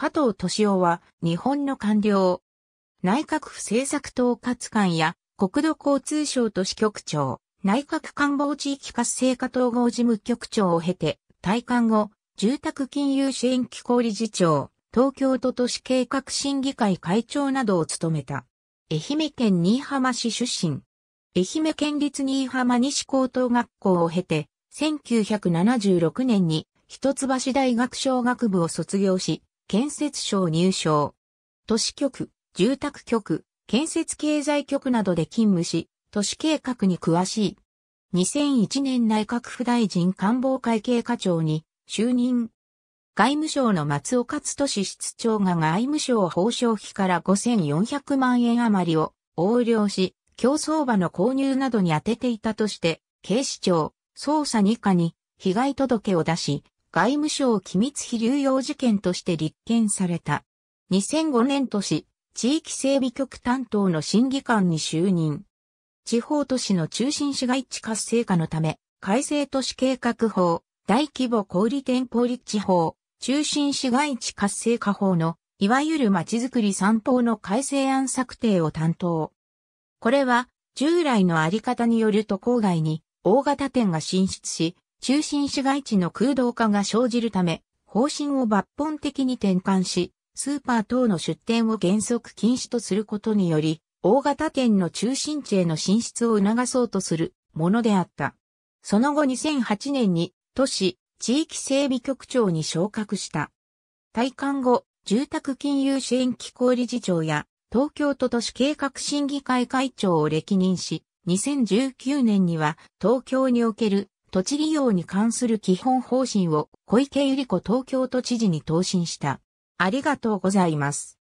加藤敏夫は日本の官僚。内閣府政策統括官や国土交通省都市局長、内閣官房地域活性化統合事務局長を経て、退官後、住宅金融支援機構理事長、東京都都市計画審議会会長などを務めた。愛媛県新居浜市出身。愛媛県立新居浜西高等学校を経て、1976年に一橋大学小学部を卒業し、建設省入省。都市局、住宅局、建設経済局などで勤務し、都市計画に詳しい。2001年内閣府大臣官房会計課長に就任。外務省の松尾勝市室長が外務省報奨費から5400万円余りを横領し、競争場の購入などに充てていたとして、警視庁、捜査2課に被害届を出し、外務省機密費流用事件として立件された。2005年都市、地域整備局担当の審議官に就任。地方都市の中心市街地活性化のため、改正都市計画法、大規模小売店舗立地法、中心市街地活性化法の、いわゆる街づくり三法の改正案策定を担当。これは、従来のあり方によると郊外に大型店が進出し、中心市街地の空洞化が生じるため、方針を抜本的に転換し、スーパー等の出店を原則禁止とすることにより、大型店の中心地への進出を促そうとするものであった。その後2008年に都市地域整備局長に昇格した。退官後、住宅金融支援機構理事長や東京都都市計画審議会会長を歴任し、2019年には東京における土地利用に関する基本方針を小池百合子東京都知事に答申した。ありがとうございます。